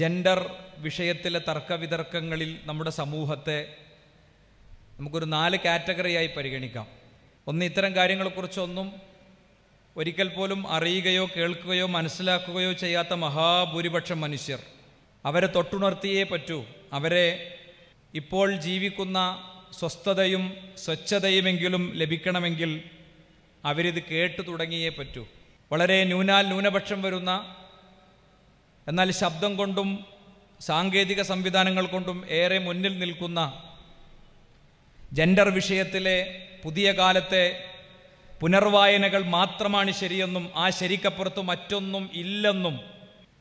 gender വിഷയത്തിലെ തർക്കവിതർക്കങ്ങളിൽ നമ്മുടെ സമൂഹത്തെ നമുക്കൊരു നാല് കാറ്റഗറിയായി പരിഗണിക്കാം ഒന്ന് ഇത്തരം കാര്യങ്ങളെക്കുറിച്ചൊന്നും ഒരിക്കൽ പോലും അറിയുകയോ കേൾക്കുകയോ മനസ്സിലാക്കുകയോ ചെയ്യാത്ത മഹാഭൂരിപക്ഷം മനുഷ്യർ അവരെ തൊട്ടുണർത്തിയേ പറ്റൂ അവരെ ഇപ്പോൾ ജീവിക്കുന്ന സ്വസ്ഥതയും സ്വച്ഛതയുമെങ്കിലും ലഭിക്കണമെങ്കിൽ അവരിത് കേട്ടു തുടങ്ങിയേ പറ്റൂ വളരെ ന്യൂനാൽ ന്യൂനപക്ഷം വരുന്ന എന്നാൽ ശബ്ദം കൊണ്ടും സാങ്കേതിക സംവിധാനങ്ങൾ കൊണ്ടും ഏറെ മുന്നിൽ നിൽക്കുന്ന ജെൻഡർ വിഷയത്തിലെ പുതിയ കാലത്തെ പുനർവായനകൾ മാത്രമാണ് ശരിയെന്നും ആ ശരിക്കപ്പുറത്ത് മറ്റൊന്നും ഇല്ലെന്നും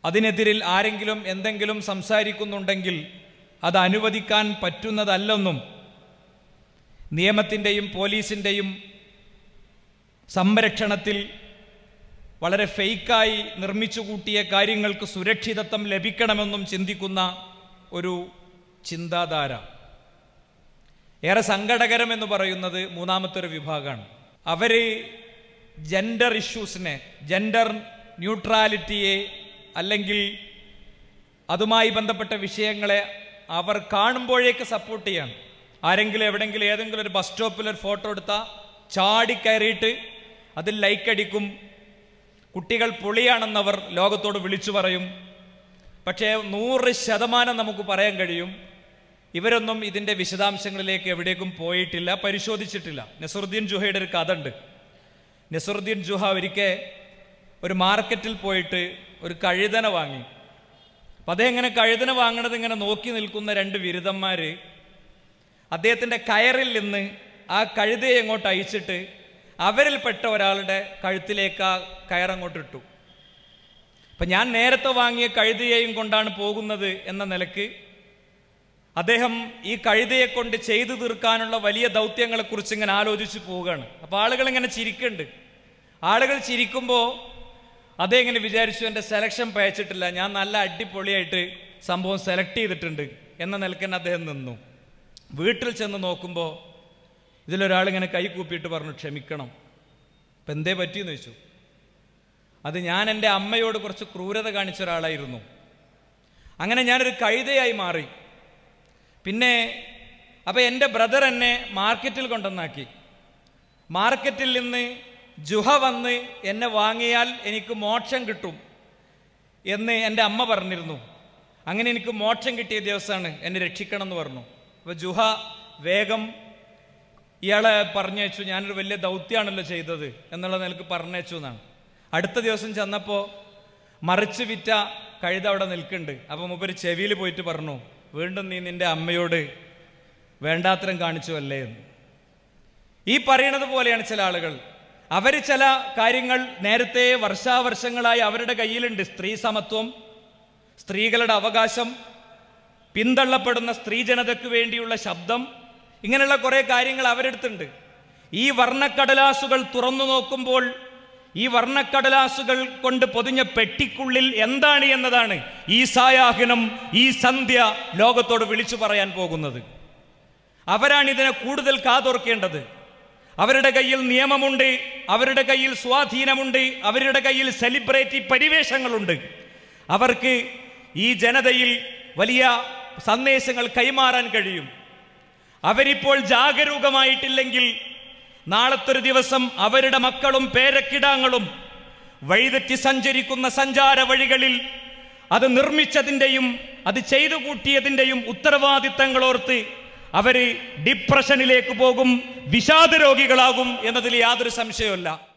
അതിനെതിരിൽ ആരെങ്കിലും എന്തെങ്കിലും സംസാരിക്കുന്നുണ്ടെങ്കിൽ അത് അനുവദിക്കാൻ പറ്റുന്നതല്ലെന്നും നിയമത്തിൻ്റെയും പോലീസിൻ്റെയും സംരക്ഷണത്തിൽ വളരെ ഫെയ്ക്കായി നിർമ്മിച്ചു കൂട്ടിയ കാര്യങ്ങൾക്ക് സുരക്ഷിതത്വം ലഭിക്കണമെന്നും ചിന്തിക്കുന്ന ഒരു ചിന്താധാര ഏറെ സങ്കടകരമെന്ന് പറയുന്നത് മൂന്നാമത്തെ ഒരു വിഭാഗമാണ് അവർ ജെൻഡർ ഇഷ്യൂസിനെ ജെൻഡർ ന്യൂട്രാലിറ്റിയെ അല്ലെങ്കിൽ അതുമായി ബന്ധപ്പെട്ട വിഷയങ്ങളെ അവർ കാണുമ്പോഴേക്ക് സപ്പോർട്ട് ചെയ്യണം ആരെങ്കിലും എവിടെങ്കിലും ഏതെങ്കിലും ഒരു ബസ് സ്റ്റോപ്പിൽ ഒരു ഫോട്ടോ എടുത്താൽ ചാടി കയറിയിട്ട് അത് ലൈക്ക് അടിക്കും കുട്ടികൾ പൊളിയാണെന്നവർ ലോകത്തോട് വിളിച്ചു പറയും പക്ഷേ നൂറ് ശതമാനം നമുക്ക് പറയാൻ കഴിയും ഇവരൊന്നും ഇതിൻ്റെ വിശദാംശങ്ങളിലേക്ക് എവിടേക്കും പോയിട്ടില്ല പരിശോധിച്ചിട്ടില്ല നസറുദ്ദീൻ ജുഹയുടെ ഒരു കഥ ഉണ്ട് നസറുദ്ദീൻ ജുഹ ഒരിക്കൽ ഒരു മാർക്കറ്റിൽ പോയിട്ട് ഒരു കഴുതന വാങ്ങി അപ്പം അദ്ദേഹം കഴുതന വാങ്ങണത് ഇങ്ങനെ നോക്കി നിൽക്കുന്ന രണ്ട് ബിരുദന്മാർ അദ്ദേഹത്തിൻ്റെ കയറിൽ നിന്ന് ആ കഴുതയെ എങ്ങോട്ട് അയച്ചിട്ട് അവരിൽപ്പെട്ട ഒരാളുടെ കഴുത്തിലേക്ക് ആ കയറങ്ങോട്ടിട്ടു അപ്പം ഞാൻ നേരത്തെ വാങ്ങിയ കഴുതയെയും കൊണ്ടാണ് പോകുന്നത് എന്ന നിലക്ക് അദ്ദേഹം ഈ കഴുതയെ കൊണ്ട് ചെയ്തു തീർക്കാനുള്ള വലിയ ദൗത്യങ്ങളെക്കുറിച്ച് ഇങ്ങനെ ആലോചിച്ച് പോവുകയാണ് അപ്പോൾ ആളുകൾ ഇങ്ങനെ ചിരിക്കുന്നുണ്ട് ആളുകൾ ചിരിക്കുമ്പോൾ അദ്ദേഹം ഇങ്ങനെ വിചാരിച്ചു എൻ്റെ സെലക്ഷൻ പയച്ചിട്ടില്ല ഞാൻ നല്ല അടിപൊളിയായിട്ട് സംഭവം സെലക്ട് ചെയ്തിട്ടുണ്ട് എന്ന നിലയ്ക്ക് തന്നെ അദ്ദേഹം നിന്നു വീട്ടിൽ ചെന്ന് നോക്കുമ്പോൾ ഇതിലൊരാളിങ്ങനെ കൈ കൂപ്പിയിട്ട് പറഞ്ഞു ക്ഷമിക്കണം അപ്പം എന്തേ പറ്റിയെന്ന് ചോദിച്ചു അത് ഞാൻ എൻ്റെ അമ്മയോട് കുറച്ച് ക്രൂരത കാണിച്ച ഒരാളായിരുന്നു അങ്ങനെ ഞാനൊരു കഴുതയായി മാറി പിന്നെ അപ്പോൾ എൻ്റെ ബ്രദർ എന്നെ മാർക്കറ്റിൽ കൊണ്ടുവന്നാക്കി മാർക്കറ്റിൽ നിന്ന് ജുഹ വന്ന് എന്നെ വാങ്ങിയാൽ എനിക്ക് മോക്ഷം കിട്ടും എന്ന് എൻ്റെ അമ്മ പറഞ്ഞിരുന്നു അങ്ങനെ എനിക്ക് മോക്ഷം കിട്ടിയ ദിവസമാണ് എന്നെ രക്ഷിക്കണം എന്ന് പറഞ്ഞു അപ്പോൾ ജുഹ വേഗം ഇയാളെ പറഞ്ഞേച്ചു ഞാനൊരു വലിയ ദൗത്യമാണല്ലോ ചെയ്തത് എന്നുള്ള നിലക്ക് പറഞ്ഞേച്ചു എന്നാണ് അടുത്ത ദിവസം ചെന്നപ്പോൾ മറിച്ച് വിറ്റ കഴുത അവിടെ നിൽക്കുന്നുണ്ട് അപ്പം മുപ്പര് ചെവിയിൽ പോയിട്ട് പറഞ്ഞു വീണ്ടും നീ നിന്റെ അമ്മയോട് വേണ്ടാത്തരം കാണിച്ചു അല്ലേ എന്ന് ഈ പറയണത് പോലെയാണ് ചില ആളുകൾ അവർ ചില കാര്യങ്ങൾ നേരത്തെ വർഷാവർഷങ്ങളായി അവരുടെ കയ്യിലുണ്ട് സ്ത്രീ സമത്വം സ്ത്രീകളുടെ അവകാശം പിന്തള്ളപ്പെടുന്ന സ്ത്രീ ജനതയ്ക്ക് വേണ്ടിയുള്ള ശബ്ദം ഇങ്ങനെയുള്ള കുറേ കാര്യങ്ങൾ അവരെടുത്തുണ്ട് ഈ വർണ്ണക്കടലാസുകൾ തുറന്നു നോക്കുമ്പോൾ ഈ വർണ്ണക്കടലാസുകൾ കൊണ്ട് പൊതിഞ്ഞ പെട്ടിക്കുള്ളിൽ എന്താണ് എന്നതാണ് ഈ സായാഹ്നം ഈ സന്ധ്യ ലോകത്തോട് വിളിച്ചു പറയാൻ പോകുന്നത് അവരാണ് ഇതിനെ കൂടുതൽ കാതോർക്കേണ്ടത് അവരുടെ കയ്യിൽ നിയമമുണ്ട് അവരുടെ കയ്യിൽ സ്വാധീനമുണ്ട് അവരുടെ കയ്യിൽ സെലിബ്രേറ്റി പരിവേഷങ്ങളുണ്ട് അവർക്ക് ഈ ജനതയിൽ വലിയ സന്ദേശങ്ങൾ കൈമാറാൻ കഴിയും അവരിപ്പോൾ ജാഗരൂകമായിട്ടില്ലെങ്കിൽ നാളത്തൊരു ദിവസം അവരുടെ മക്കളും പേരക്കിടാങ്ങളും വഴിതെറ്റി സഞ്ചരിക്കുന്ന സഞ്ചാര വഴികളിൽ അത് നിർമ്മിച്ചതിൻ്റെയും അത് ചെയ്തു കൂട്ടിയതിൻ്റെയും ഉത്തരവാദിത്തങ്ങളോർത്ത് അവർ ഡിപ്രഷനിലേക്ക് പോകും വിഷാദ രോഗികളാകും എന്നതിൽ യാതൊരു സംശയവുമില്ല